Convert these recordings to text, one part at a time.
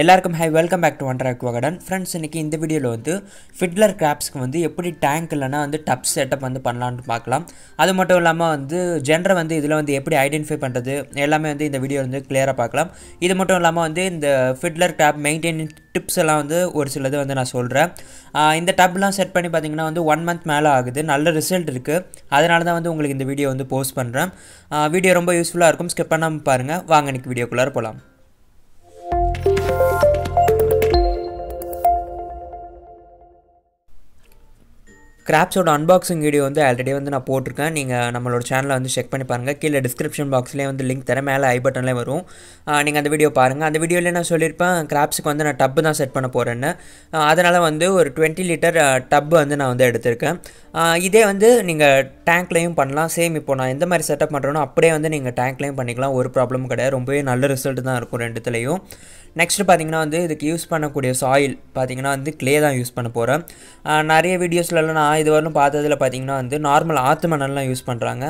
எல்லாருக்கும் hi welcome back to track வகடன் friends இன்றைக்கி இந்த வீடியோவில் வந்து ஃபிட்லர் கிராப்ஸ்க்கு வந்து எப்படி டேங்க் இல்லைனா வந்து டப் செட்டப் வந்து பண்ணலான்னு பார்க்கலாம் அது மட்டும் இல்லாமல் வந்து ஜென்ரை வந்து இதில் வந்து எப்படி ஐடென்டிஃபை பண்ணுறது எல்லாமே வந்து இந்த வீடியோ வந்து கிளியராக பார்க்கலாம் இது மட்டும் இல்லாமல் வந்து இந்த ஃபிட்லர் கிராப் மெயின்டைன் டிப்ஸ் எல்லாம் வந்து ஒரு சிலது வந்து நான் சொல்கிறேன் இந்த டப்லாம் செட் பண்ணி பார்த்தீங்கன்னா வந்து ஒன் மந்த் மேலே ஆகுது நல்ல ரிசல்ட் இருக்குது அதனால தான் வந்து உங்களுக்கு இந்த வீடியோ வந்து போஸ்ட் பண்ணுறேன் வீடியோ ரொம்ப யூஸ்ஃபுல்லாக இருக்கும் ஸ்கிப் பண்ணாமல் பாருங்கள் வாங்க இன்னைக்கு வீடியோக்குள்ளார போகலாம் கிராப்ஸோட அன்பாக்சிங் வீடியோ வந்து ஆல்ரெடி வந்து நான் போட்டிருக்கேன் நீங்கள் நம்மளோட சேனலை வந்து செக் பண்ணி பாருங்கள் கீழே டிஸ்கிரிப்ஷன் பாக்ஸ்லேயே வந்து லிங்க் தரேன் மேலே ஐ பட்டன்லேயே வரும் நீங்கள் அந்த வீடியோ பாருங்கள் அந்த வீடியோவில் நான் சொல்லியிருப்பேன் கிராப்ஸுக்கு வந்து நான் டப்பு தான் செட் பண்ண போகிறேன்னு அதனால் வந்து ஒரு டுவெண்ட்டி லிட்டர் டப்பு வந்து நான் வந்து எடுத்திருக்கேன் இதே வந்து நீங்கள் டேங்க்லேயும் பண்ணலாம் சேம் இப்போ நான் எந்த மாதிரி செட்டப் பண்ணுறேனோ அப்படியே வந்து நீங்கள் டேங்க்லேயும் பண்ணிக்கலாம் ஒரு ப்ராப்ளமும் கிடையாது ரொம்பவே நல்ல ரிசல்ட் தான் இருக்கும் ரெண்டுத்துலேயும் நெக்ஸ்ட்டு பார்த்திங்கன்னா வந்து இதுக்கு யூஸ் பண்ணக்கூடிய சாயில் பார்த்திங்கன்னா வந்து க்ளே தான் யூஸ் பண்ண போகிறேன் நிறைய வீடியோஸ்லலாம் நான் இதுவரையும் பார்த்ததில் பார்த்திங்கன்னா வந்து நார்மல் ஆற்று மணல்லாம் யூஸ் பண்ணுறாங்க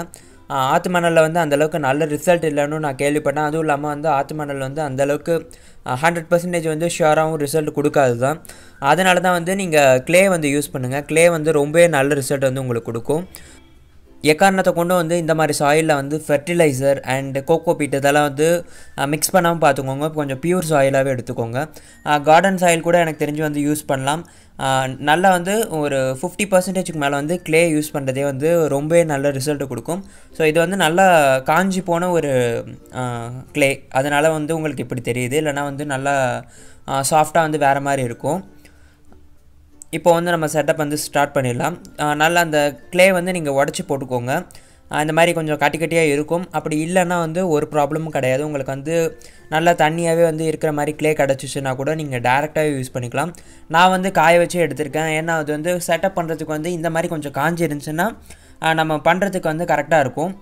ஆற்று மணலில் வந்து அந்தளவுக்கு நல்ல ரிசல்ட் இல்லைன்னு நான் கேள்விப்பட்டேன் அதுவும் இல்லாமல் வந்து ஆற்று மணல் வந்து அந்தளவுக்கு ஹண்ட்ரட் பர்சன்டேஜ் வந்து ஷியோராகவும் ரிசல்ட் கொடுக்காது தான் அதனால தான் வந்து நீங்கள் க்ளே வந்து யூஸ் பண்ணுங்கள் க்ளே வந்து ரொம்பவே நல்ல ரிசல்ட் வந்து உங்களுக்கு கொடுக்கும் எக்காரணத்தை கொண்டு வந்து இந்த மாதிரி சாயிலில் வந்து ஃபெர்டிலைசர் அண்ட் கோகோ பீட் இதெல்லாம் வந்து மிக்ஸ் பண்ணாமல் பார்த்துக்கோங்க கொஞ்சம் பியூர் சாயிலாகவே எடுத்துக்கோங்க கார்டன் சாயில் கூட எனக்கு தெரிஞ்சு வந்து யூஸ் பண்ணலாம் நல்லா வந்து ஒரு ஃபிஃப்டி பர்சன்டேஜுக்கு மேலே வந்து கிளே யூஸ் பண்ணுறதே வந்து ரொம்பவே நல்ல ரிசல்ட் கொடுக்கும் ஸோ இது வந்து நல்லா காஞ்சி போன ஒரு கிளே அதனால் வந்து உங்களுக்கு இப்படி தெரியுது இல்லைனா வந்து நல்லா சாஃப்டாக வந்து வேறு மாதிரி இருக்கும் இப்போ வந்து நம்ம செட்டப் வந்து ஸ்டார்ட் பண்ணிடலாம் நல்லா அந்த க்ளே வந்து நீங்கள் உடச்சி போட்டுக்கோங்க இந்த மாதிரி கொஞ்சம் கட்டி கட்டியாக இருக்கும் அப்படி இல்லைன்னா வந்து ஒரு ப்ராப்ளமும் கிடையாது உங்களுக்கு வந்து நல்லா தண்ணியாகவே வந்து இருக்கிற மாதிரி க்ளே கிடச்சிச்சுன்னா கூட நீங்கள் டேரெக்டாகவே யூஸ் பண்ணிக்கலாம் நான் வந்து காய வச்சு எடுத்திருக்கேன் ஏன்னா அது வந்து செட்டப் பண்ணுறதுக்கு வந்து இந்த மாதிரி கொஞ்சம் காஞ்சி இருந்துச்சுன்னா நம்ம பண்ணுறதுக்கு வந்து கரெக்டாக இருக்கும்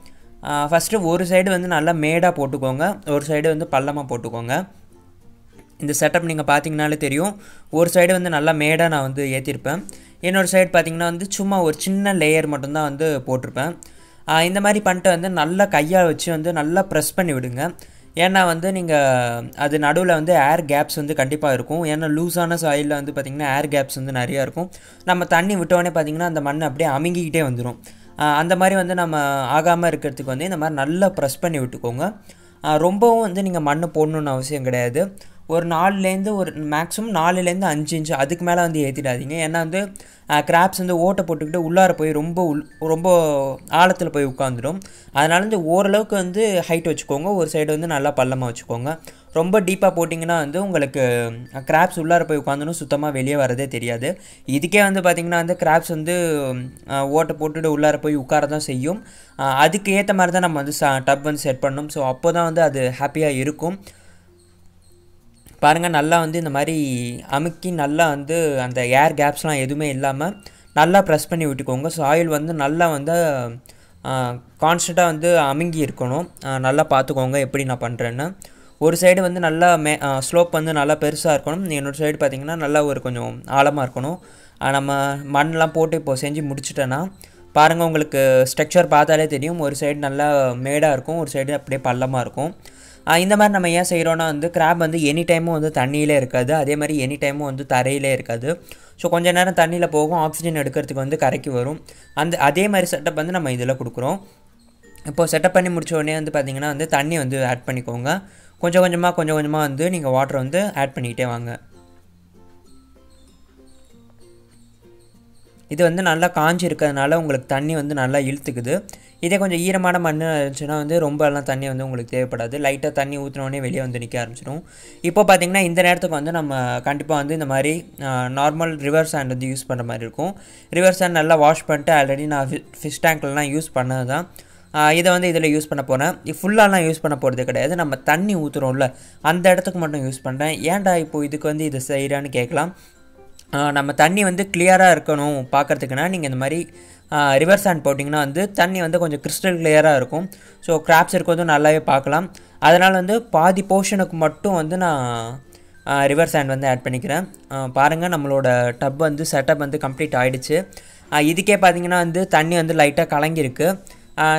ஃபஸ்ட்டு ஒரு சைடு வந்து நல்லா மேடாக போட்டுக்கோங்க ஒரு சைடு வந்து பள்ளமாக போட்டுக்கோங்க இந்த செட்டப் நீங்கள் பார்த்தீங்கனாலே தெரியும் ஒரு சைடு வந்து நல்லா மேடாக நான் வந்து ஏற்றிருப்பேன் இன்னொரு சைடு பார்த்திங்கன்னா வந்து சும்மா ஒரு சின்ன லேயர் மட்டும்தான் வந்து போட்டிருப்பேன் இந்த மாதிரி பண்ணிட்டு வந்து நல்லா கையால் வச்சு வந்து நல்லா ப்ரெஸ் பண்ணி விடுங்க ஏன்னா வந்து நீங்கள் அது நடுவில் வந்து ஏர் கேப்ஸ் வந்து கண்டிப்பாக இருக்கும் ஏன்னா லூஸான சாயிலில் வந்து பார்த்திங்கன்னா ஏர் கேப்ஸ் வந்து நிறையா இருக்கும் நம்ம தண்ணி விட்டோடனே பார்த்திங்கன்னா அந்த மண் அப்படியே அமுங்கிக்கிட்டே வந்துடும் அந்த மாதிரி வந்து நம்ம ஆகாமல் இருக்கிறதுக்கு வந்து இந்த மாதிரி நல்லா ப்ரெஸ் பண்ணி விட்டுக்கோங்க ரொம்பவும் வந்து நீங்கள் மண் போடணுன்னு அவசியம் கிடையாது ஒரு நாலுலேருந்து ஒரு மேக்ஸிமம் நாலுலேருந்து அஞ்சு இன்ச்சு அதுக்கு மேலே வந்து ஏற்றிடாதீங்க ஏன்னா வந்து கிராப்ஸ் வந்து ஓட்டை போட்டுக்கிட்டு உள்ளார போய் ரொம்ப உள் ரொம்ப ஆழத்தில் போய் உட்காந்துடும் அதனால் வந்து ஓரளவுக்கு வந்து ஹைட் வச்சுக்கோங்க ஒரு சைடு வந்து நல்லா பள்ளமாக வச்சுக்கோங்க ரொம்ப டீப்பாக போட்டிங்கன்னா வந்து உங்களுக்கு கிராப்ஸ் உள்ளார போய் உட்காந்துடும் சுத்தமாக வெளியே வரதே தெரியாது இதுக்கே வந்து பார்த்திங்கன்னா வந்து கிராப்ஸ் வந்து ஓட்டை போட்டுட்டு உள்ளார போய் உட்கார தான் செய்யும் அதுக்கு ஏற்ற மாதிரி தான் நம்ம வந்து டப் வந்து செட் பண்ணணும் ஸோ அப்போ தான் வந்து அது ஹாப்பியாக இருக்கும் பாருங்கள் நல்லா வந்து இந்த மாதிரி அமுக்கி நல்லா வந்து அந்த ஏர் கேப்ஸ்லாம் எதுவுமே இல்லாமல் நல்லா ப்ரெஸ் பண்ணி விட்டுக்கோங்க ஸோ ஆயில் வந்து நல்லா வந்து கான்ஸ்டண்ட்டாக வந்து அமுங்கி இருக்கணும் நல்லா பார்த்துக்கோங்க எப்படி நான் பண்ணுறேன்னு ஒரு சைடு வந்து நல்லா மே ஸ்லோப் வந்து நல்லா பெருசாக இருக்கணும் இன்னொரு சைடு பார்த்திங்கன்னா நல்லா ஒரு கொஞ்சம் ஆழமாக இருக்கணும் நம்ம மண்ணெலாம் போட்டு இப்போ செஞ்சு முடிச்சிட்டேன்னா பாருங்கள் உங்களுக்கு ஸ்ட்ரக்சர் பார்த்தாலே தெரியும் ஒரு சைடு நல்லா மேடாக இருக்கும் ஒரு சைடு அப்படியே பள்ளமாக இருக்கும் இந்த மாதிரி நம்ம ஏன் செய்கிறோன்னா வந்து கிராப் வந்து எனி டைமும் வந்து தண்ணியிலே இருக்காது அதே மாதிரி எனி டைமும் வந்து தரையிலே இருக்காது ஸோ கொஞ்சம் நேரம் தண்ணியில் போகும் ஆக்சிஜன் எடுக்கிறதுக்கு வந்து கரைக்கு வரும் அந்த அதே மாதிரி செட்டப் வந்து நம்ம இதில் கொடுக்குறோம் இப்போது செட்டப் பண்ணி முடிச்ச உடனே வந்து பார்த்திங்கன்னா வந்து தண்ணி வந்து ஆட் பண்ணிக்கோங்க கொஞ்சம் கொஞ்சமாக கொஞ்சம் கொஞ்சமாக வந்து நீங்கள் வாட்டரை வந்து ஆட் பண்ணிக்கிட்டே வாங்க இது வந்து நல்லா காஞ்சி இருக்கிறதுனால உங்களுக்கு தண்ணி வந்து நல்லா இழுத்துக்குது இதே கொஞ்சம் ஈரமான மண் இருந்துச்சுன்னா வந்து எல்லாம் தண்ணி வந்து உங்களுக்கு தேவைப்படாது லைட்டாக தண்ணி ஊற்றினோடனே வெளியே வந்து நிற்க ஆரம்பிச்சிடும் இப்போ பார்த்திங்கன்னா இந்த நேரத்துக்கு வந்து நம்ம கண்டிப்பாக வந்து இந்த மாதிரி நார்மல் ரிவர் சாண்ட் வந்து யூஸ் பண்ணுற மாதிரி இருக்கும் ரிவர் சாண்ட் நல்லா வாஷ் பண்ணிட்டு ஆல்ரெடி நான் ஃபிஷ் டேங்க்லலாம் யூஸ் பண்ணது தான் இதை வந்து இதில் யூஸ் பண்ண போகிறேன் ஃபுல்லாலாம் யூஸ் பண்ண போகிறது கிடையாது நம்ம தண்ணி ஊற்றுறோம்ல அந்த இடத்துக்கு மட்டும் யூஸ் பண்ணுறேன் ஏன்டா இப்போது இதுக்கு வந்து இது செய்கிறான்னு கேட்கலாம் நம்ம தண்ணி வந்து கிளியராக இருக்கணும் பார்க்குறதுக்குன்னா நீங்கள் இந்த மாதிரி ரிவர் ஹேண்ட் போட்டிங்கன்னா வந்து தண்ணி வந்து கொஞ்சம் கிறிஸ்டல் கிளியராக இருக்கும் ஸோ கிராப்ஸ் வந்து நல்லாவே பார்க்கலாம் அதனால் வந்து பாதி போர்ஷனுக்கு மட்டும் வந்து நான் ரிவர் ஹேண்ட் வந்து ஆட் பண்ணிக்கிறேன் பாருங்கள் நம்மளோட டப் வந்து செட்டப் வந்து கம்ப்ளீட் ஆகிடுச்சு இதுக்கே பார்த்திங்கன்னா வந்து தண்ணி வந்து லைட்டாக கலங்கியிருக்கு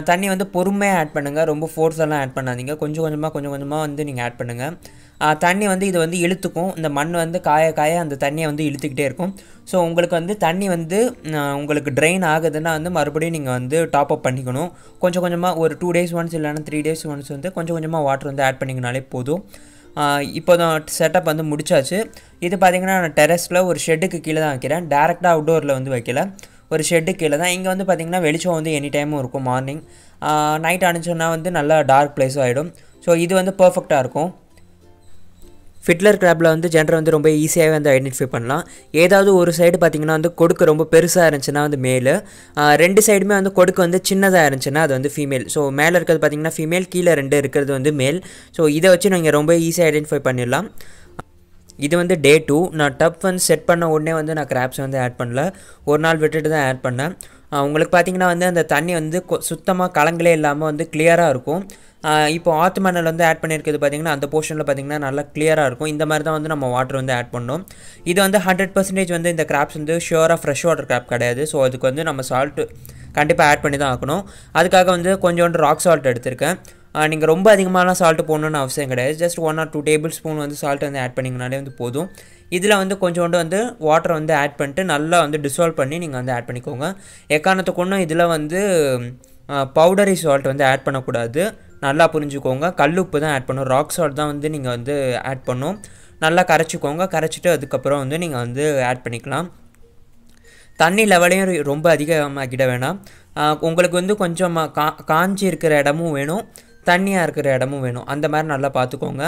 தண்ணி வந்து பொறுமையாக ஆட் பண்ணுங்கள் ரொம்ப ஃபோர்ஸெல்லாம் ஆட் பண்ணாதீங்க கொஞ்சம் கொஞ்சமாக கொஞ்சம் கொஞ்சமாக வந்து நீங்கள் ஆட் பண்ணுங்கள் தண்ணி வந்து இது வந்து இழுத்துக்கும் இந்த மண் வந்து காய காய அந்த தண்ணியை வந்து இழுத்துக்கிட்டே இருக்கும் ஸோ உங்களுக்கு வந்து தண்ணி வந்து உங்களுக்கு ட்ரெயின் ஆகுதுன்னா வந்து மறுபடியும் நீங்கள் வந்து டாப் அப் பண்ணிக்கணும் கொஞ்சம் கொஞ்சமாக ஒரு டூ டேஸ் ஒன்ஸ் இல்லைன்னா த்ரீ டேஸ் ஒன்ஸ் வந்து கொஞ்சம் கொஞ்சமாக வாட்டர் வந்து ஆட் பண்ணிங்கனாலே போதும் இப்போ தான் செட்டப் வந்து முடிச்சாச்சு இது பார்த்திங்கன்னா நான் டெரஸில் ஒரு ஷெட்டுக்கு கீழே தான் வைக்கிறேன் டேரெக்டாக அவுட்டோரில் வந்து வைக்கல ஒரு ஷெட்டு கீழே தான் இங்கே வந்து பார்த்திங்கன்னா வெளிச்சம் வந்து எனி டைமும் இருக்கும் மார்னிங் நைட் அனுப்பிச்சோன்னா வந்து நல்லா டார்க் ப்ளேஸும் ஆகிடும் ஸோ இது வந்து பர்ஃபெக்டாக இருக்கும் ஃபிட்லர் கிராப்பில் வந்து ஜென்ரல் வந்து ரொம்ப ஈஸியாகவே வந்து ஐடென்டிஃபை பண்ணலாம் ஏதாவது ஒரு சைடு பார்த்திங்கன்னா வந்து கொடுக்க ரொம்ப பெருசாக இருந்துச்சுன்னா வந்து மேல் ரெண்டு சைடுமே வந்து கொடுக்க வந்து சின்னதாக இருந்துச்சுன்னா அது வந்து ஃபீமேல் ஸோ மேலே இருக்கிறது பார்த்திங்கன்னா ஃபீமேல் கீழே ரெண்டு இருக்கிறது வந்து மேல் ஸோ இதை வச்சு நீங்கள் ரொம்ப ஈஸியாக ஐடென்டிஃபை பண்ணிடலாம் இது வந்து டே டூ நான் டப் வந்து செட் பண்ண உடனே வந்து நான் கிராப்ஸ் வந்து ஆட் பண்ணல ஒரு நாள் விட்டுட்டு தான் ஆட் பண்ணேன் உங்களுக்கு பார்த்திங்கன்னா வந்து அந்த தண்ணி வந்து சுத்தமாக கலங்களே இல்லாமல் வந்து கிளியராக இருக்கும் இப்போ ஆத்து மணல் வந்து ஆட் பண்ணியிருக்கிறது பார்த்திங்கன்னா அந்த போர்ஷனில் பார்த்திங்கன்னா நல்லா கிளியராக இருக்கும் இந்த மாதிரி தான் வந்து நம்ம வாட்டர் வந்து ஆட் பண்ணோம் இது வந்து ஹண்ட்ரட் பர்சன்டேஜ் வந்து இந்த கிராப்ஸ் வந்து ஷியோராக ஃப்ரெஷ் வாட்டர் கிராப் கிடையாது ஸோ அதுக்கு வந்து நம்ம சால்ட்டு கண்டிப்பாக ஆட் பண்ணி தான் ஆக்கணும் அதுக்காக வந்து கொஞ்சோண்டு ராக் சால்ட் எடுத்திருக்கேன் நீங்கள் ரொம்ப அதிகமான சால்ட்டு போடணுன்னு அவசியம் கிடையாது just one or two table spoon வந்து சால்ட் வந்து ஆட் பண்ணிங்கனாலே வந்து போதும் இதில் வந்து கொஞ்சோண்டு வந்து வாட்டரை வந்து ஆட் பண்ணிட்டு நல்லா வந்து டிசால்வ் பண்ணி நீங்கள் வந்து ஆட் பண்ணிக்கோங்க எக்காரணத்துக்கு ஒன்றும் இதில் வந்து பவுடரி சால்ட் வந்து ஆட் பண்ணக்கூடாது நல்லா புரிஞ்சுக்கோங்க கல்லுப்பு தான் ஆட் பண்ணும் ராக் சால்ட் தான் வந்து நீங்கள் வந்து ஆட் பண்ணும் நல்லா கரைச்சிக்கோங்க கரைச்சிட்டு அதுக்கப்புறம் வந்து நீங்கள் வந்து ஆட் பண்ணிக்கலாம் தண்ணி லெவலையும் ரொம்ப அதிகமாகிட வேணாம் உங்களுக்கு வந்து கொஞ்சம் கா காஞ்சி இருக்கிற இடமும் வேணும் தண்ணியாக இருக்கிற இடமும் வேணும் அந்த மாதிரி நல்லா பார்த்துக்கோங்க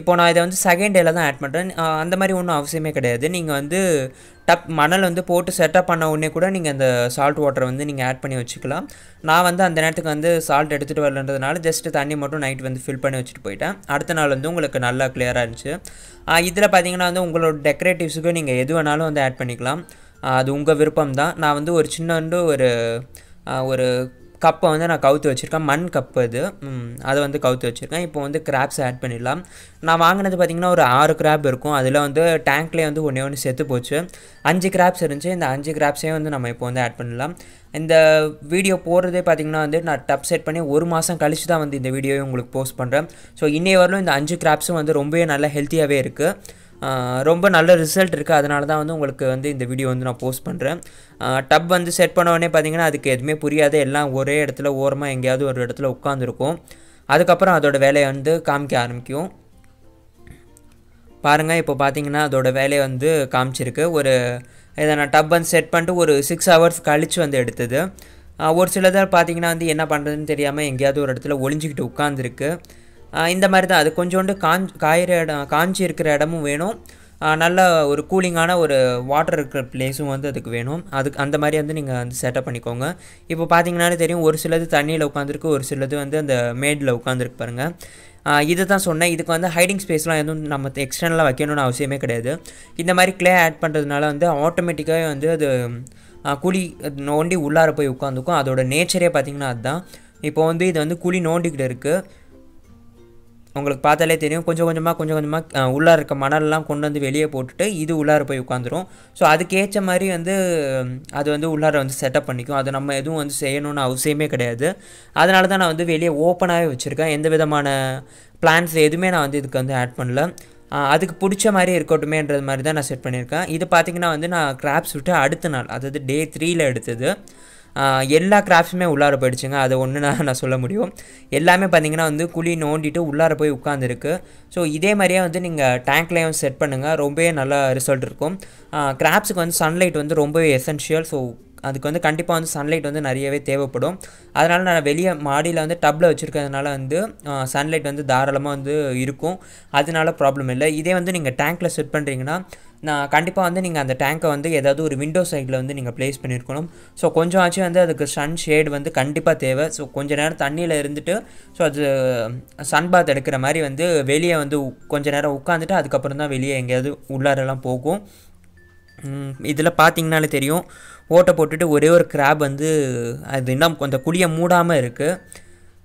இப்போது நான் இதை வந்து செகண்ட் டேயில் தான் ஆட் பண்ணுறேன் அந்த மாதிரி ஒன்றும் அவசியமே கிடையாது நீங்கள் வந்து டப் மணல் வந்து போட்டு செட்டப் பண்ண உடனே கூட நீங்கள் அந்த சால்ட் வாட்டரை வந்து நீங்கள் ஆட் பண்ணி வச்சுக்கலாம் நான் வந்து அந்த நேரத்துக்கு வந்து சால்ட் எடுத்துகிட்டு வரலன்றதுனால ஜஸ்ட்டு தண்ணி மட்டும் நைட் வந்து ஃபில் பண்ணி வச்சுட்டு போயிட்டேன் அடுத்த நாள் வந்து உங்களுக்கு நல்லா கிளியராக இருந்துச்சு இதில் பார்த்தீங்கன்னா வந்து உங்களோட டெக்கரேட்டிவ்ஸுக்கு நீங்கள் எது வேணாலும் வந்து ஆட் பண்ணிக்கலாம் அது உங்கள் விருப்பம் தான் நான் வந்து ஒரு சின்னண்டு ஒரு ஒரு கப்பை வந்து நான் கவுத்து வச்சுருக்கேன் மண் கப்பு அது அதை வந்து கவுத்து வச்சுருக்கேன் இப்போ வந்து கிராப்ஸ் ஆட் பண்ணிடலாம் நான் வாங்கினது பார்த்திங்கன்னா ஒரு ஆறு கிராப் இருக்கும் அதில் வந்து டேங்க்லேயே வந்து ஒன்றே ஒன்று செத்து போச்சு அஞ்சு கிராப்ஸ் இருந்துச்சு இந்த அஞ்சு கிராப்ஸையும் வந்து நம்ம இப்போ வந்து ஆட் பண்ணலாம் இந்த வீடியோ போடுறதே பார்த்திங்கன்னா வந்து நான் டப் செட் பண்ணி ஒரு மாதம் கழித்து தான் வந்து இந்த வீடியோவை உங்களுக்கு போஸ்ட் பண்ணுறேன் ஸோ இன்றைய வரலும் இந்த அஞ்சு கிராப்ஸும் வந்து ரொம்பவே நல்லா ஹெல்த்தியாகவே இருக்குது ரொம்ப நல்ல ரிசல்ட் இருக்குது அதனால தான் வந்து உங்களுக்கு வந்து இந்த வீடியோ வந்து நான் போஸ்ட் பண்ணுறேன் டப் வந்து செட் பண்ண உடனே பார்த்தீங்கன்னா அதுக்கு எதுவுமே புரியாது எல்லாம் ஒரே இடத்துல ஓரமாக எங்கேயாவது ஒரு இடத்துல உட்காந்துருக்கும் அதுக்கப்புறம் அதோட வேலையை வந்து காமிக்க ஆரம்பிக்கும் பாருங்கள் இப்போ பார்த்தீங்கன்னா அதோட வேலையை வந்து காமிச்சிருக்கு ஒரு இதை நான் டப் வந்து செட் பண்ணிட்டு ஒரு சிக்ஸ் ஹவர்ஸ் கழித்து வந்து எடுத்தது ஒரு சிலதாக பார்த்தீங்கன்னா வந்து என்ன பண்ணுறதுன்னு தெரியாமல் எங்கேயாவது ஒரு இடத்துல ஒளிஞ்சிக்கிட்டு உட்காந்துருக்கு இந்த மாதிரி தான் அது கொஞ்சோண்டு காஞ்ச் காயிற இடம் காஞ்சி இருக்கிற இடமும் வேணும் நல்ல ஒரு கூலிங்கான ஒரு வாட்டர் இருக்கிற பிளேஸும் வந்து அதுக்கு வேணும் அதுக்கு அந்த மாதிரி வந்து நீங்கள் வந்து செட்டப் பண்ணிக்கோங்க இப்போ பார்த்தீங்கன்னாலே தெரியும் ஒரு சிலது தண்ணியில் உட்காந்துருக்கு ஒரு சிலது வந்து அந்த மேடில் உட்காந்துருக்கு பாருங்கள் இதை தான் சொன்னேன் இதுக்கு வந்து ஹைடிங் ஸ்பேஸ்லாம் எதுவும் நம்ம எக்ஸ்டர்னலாக வைக்கணும்னு அவசியமே கிடையாது இந்த மாதிரி கிளே ஆட் பண்ணுறதுனால வந்து ஆட்டோமேட்டிக்காகவே வந்து அது குழி நோண்டி உள்ளார போய் உட்காந்துக்கும் அதோட நேச்சரே பார்த்திங்கன்னா அதுதான் இப்போ வந்து இது வந்து குழி நோண்டிக்கிட்டு இருக்குது உங்களுக்கு பார்த்தாலே தெரியும் கொஞ்சம் கொஞ்சமாக கொஞ்சம் கொஞ்சமாக உள்ளார இருக்க மணல்லாம் கொண்டு வந்து வெளியே போட்டுட்டு இது உள்ளார போய் உட்காந்துரும் ஸோ அதுக்கேற்ற மாதிரி வந்து அது வந்து உள்ளார வந்து செட்டப் பண்ணிக்கும் அது நம்ம எதுவும் வந்து செய்யணும்னு அவசியமே கிடையாது அதனால தான் நான் வந்து வெளியே ஓப்பனாகவே வச்சுருக்கேன் எந்த விதமான பிளான்ஸ் எதுவுமே நான் வந்து இதுக்கு வந்து ஆட் பண்ணல அதுக்கு பிடிச்ச மாதிரி இருக்கட்டுமேன்றது மாதிரி தான் நான் செட் பண்ணியிருக்கேன் இது பார்த்திங்கன்னா வந்து நான் கிராப்ஸ் விட்டு அடுத்த நாள் அதாவது டே த்ரீயில் எடுத்தது எல்லா கிராஃப்ட்ஸுமே உள்ளார போயிடுச்சுங்க அதை ஒன்று நான் நான் சொல்ல முடியும் எல்லாமே பார்த்தீங்கன்னா வந்து குழி நோண்டிட்டு உள்ளார போய் உட்காந்துருக்கு ஸோ இதே மாதிரியே வந்து நீங்கள் டேங்க்லேயும் செட் பண்ணுங்கள் ரொம்பவே நல்ல ரிசல்ட் இருக்கும் கிராப்ஸுக்கு வந்து சன்லைட் வந்து ரொம்பவே எசென்ஷியல் ஸோ அதுக்கு வந்து கண்டிப்பாக வந்து சன்லைட் வந்து நிறையவே தேவைப்படும் அதனால் நான் வெளியே மாடியில் வந்து டப்பில் வச்சுருக்கிறதுனால வந்து சன்லைட் வந்து தாராளமாக வந்து இருக்கும் அதனால ப்ராப்ளம் இல்லை இதே வந்து நீங்கள் டேங்க்கில் செட் பண்ணுறீங்கன்னா நான் கண்டிப்பாக வந்து நீங்கள் அந்த டேங்க்கை வந்து ஏதாவது ஒரு விண்டோ சைடில் வந்து நீங்கள் ப்ளேஸ் பண்ணியிருக்கணும் ஸோ கொஞ்சம் ஆச்சு வந்து அதுக்கு சன் ஷேடு வந்து கண்டிப்பாக தேவை ஸோ கொஞ்ச நேரம் தண்ணியில் இருந்துட்டு ஸோ அது சன் பாத் எடுக்கிற மாதிரி வந்து வெளியே வந்து கொஞ்சம் நேரம் உட்காந்துட்டு அதுக்கப்புறம் தான் வெளியே எங்கேயாவது உள்ளாரெல்லாம் போகும் இதில் பார்த்தீங்கனாலே தெரியும் ஓட்டை போட்டுட்டு ஒரே ஒரு கிராப் வந்து அது இன்னும் கொஞ்சம் குழியை மூடாமல் இருக்குது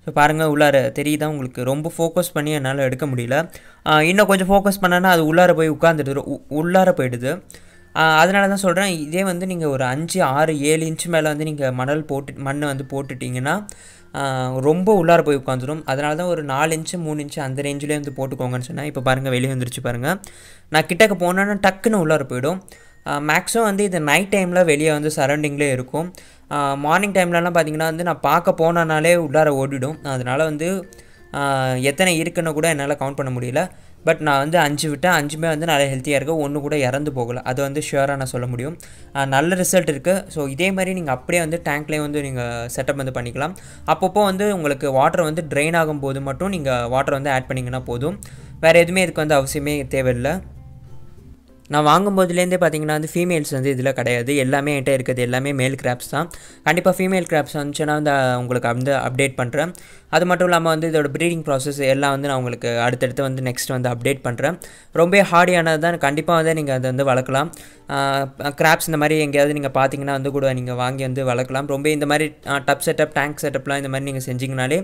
இப்போ பாருங்கள் உள்ளார தெரியுதா உங்களுக்கு ரொம்ப ஃபோக்கஸ் பண்ணி என்னால் எடுக்க முடியல இன்னும் கொஞ்சம் ஃபோக்கஸ் பண்ணேன்னா அது உள்ளார போய் உட்காந்துடுது உள்ளார போயிடுது அதனால தான் சொல்கிறேன் இதே வந்து நீங்கள் ஒரு அஞ்சு ஆறு ஏழு இன்ச்சு மேலே வந்து நீங்கள் மணல் போட்டு மண்ணை வந்து போட்டுட்டிங்கன்னா ரொம்ப உள்ளார போய் உட்காந்துரும் அதனால தான் ஒரு நாலு இன்ச்சு மூணு இன்ச்சு அந்த ரேஞ்சிலே வந்து போட்டுக்கோங்கன்னு சொன்னால் இப்போ பாருங்கள் வெளியே வந்துருச்சு பாருங்கள் நான் கிட்டக்க போனேன்னா டக்குன்னு உள்ளார போயிடும் மேக்ஸிமம் வந்து இது நைட் டைமில் வெளியே வந்து சரௌண்டிங்லேயே இருக்கும் மார்னிங் டைம்லலாம் பார்த்திங்கன்னா வந்து நான் பார்க்க போனனாலே உள்ளார ஓடிடும் அதனால் வந்து எத்தனை இருக்குன்னு கூட என்னால் கவுண்ட் பண்ண முடியல பட் நான் வந்து அஞ்சு விட்டேன் அஞ்சுமே வந்து நல்லா ஹெல்த்தியாக இருக்குது ஒன்று கூட இறந்து போகலை அதை வந்து ஷுவராக நான் சொல்ல முடியும் நல்ல ரிசல்ட் இருக்குது ஸோ இதே மாதிரி நீங்கள் அப்படியே வந்து டேங்க்லேயே வந்து நீங்கள் செட்டப் வந்து பண்ணிக்கலாம் அப்பப்போ வந்து உங்களுக்கு வாட்டர் வந்து ட்ரெயின் ஆகும் போது மட்டும் நீங்கள் வாட்டர் வந்து ஆட் பண்ணிங்கன்னா போதும் வேறு எதுவுமே இதுக்கு வந்து அவசியமே தேவையில்லை நான் வாங்கும்போதுலேருந்தே பார்த்தீங்கன்னா வந்து ஃபீமேல்ஸ் வந்து இதில் கிடையாது எல்லாமே என்கிட்ட இருக்கிறது எல்லாமே மேல் கிராப்ஸ் தான் கண்டிப்பாக ஃபீமேல் கிராப்ஸ் வந்துச்சுன்னா வந்து உங்களுக்கு வந்து அப்டேட் பண்ணுறேன் அது மட்டும் இல்லாமல் வந்து இதோட ப்ரீடிங் ப்ராசஸ் எல்லாம் வந்து நான் உங்களுக்கு அடுத்தடுத்து வந்து நெக்ஸ்ட் வந்து அப்டேட் பண்ணுறேன் ரொம்ப ஹார்டியானது தான் கண்டிப்பாக வந்து நீங்கள் அதை வந்து வளர்க்கலாம் கிராப்ஸ் இந்த மாதிரி எங்கேயாவது நீங்கள் பார்த்தீங்கன்னா வந்து கூட நீங்கள் வாங்கி வந்து வளர்க்கலாம் ரொம்ப இந்த மாதிரி டப் செட்டப் டேங்க் செட்டப்லாம் இந்த மாதிரி நீங்கள் செஞ்சிங்கனாலே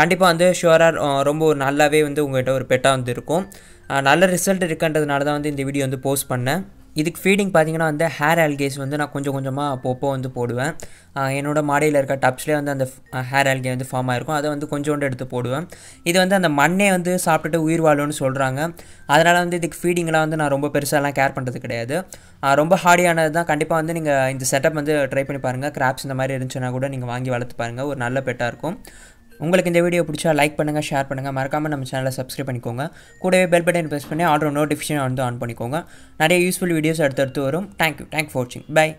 கண்டிப்பாக வந்து ஷுவராக ரொம்ப நல்லாவே வந்து உங்கள்கிட்ட ஒரு பெட்டாக வந்து இருக்கும் நல்ல ரிசல்ட் இருக்கின்றதுனால தான் வந்து இந்த வீடியோ வந்து போஸ்ட் பண்ணேன் இதுக்கு ஃபீடிங் பார்த்தீங்கன்னா வந்து ஹேர் ஆல்கேஸ் வந்து நான் கொஞ்சம் கொஞ்சமாக அப்பப்போ வந்து போடுவேன் என்னோடய மாடியில் இருக்க டப்ஸ்லேயே வந்து அந்த ஹேர் ஆல்கே வந்து ஃபார்ம் ஆகிருக்கும் அதை வந்து கொஞ்சோண்டு எடுத்து போடுவேன் இது வந்து அந்த மண்ணே வந்து சாப்பிட்டுட்டு உயிர் வாழும்னு சொல்கிறாங்க அதனால் வந்து இதுக்கு ஃபீடிங்லாம் வந்து நான் ரொம்ப பெருசாலாம் கேர் பண்ணுறது கிடையாது ரொம்ப ஹார்டியானது தான் கண்டிப்பாக வந்து நீங்கள் இந்த செட்டப் வந்து ட்ரை பண்ணி பாருங்கள் கிராப்ஸ் இந்த மாதிரி இருந்துச்சுன்னா கூட நீங்கள் வாங்கி வளர்த்து பாருங்கள் ஒரு நல்ல பெட்டாக இருக்கும் உங்களுக்கு இந்த வீடியோ பிடிச்சா லைக் பண்ணுங்கள் ஷேர் பண்ணுங்கள் மறக்காமல் நம்ம சேனலை சப்ஸ்கிரைப் பண்ணிக்கோங்க கூடவே பெல் பட்டன் ப்ரெஸ் பண்ணி ஆர்டர் நோட்டிஃபிகேஷன் வந்து ஆன் பண்ணிக்கோங்க நிறைய யூஸ்ஃபுல் வீடியோஸ் அடுத்தடுத்து வரும் தேங்க்யூ தேங்க் ஃபார் வாட்சிங் பை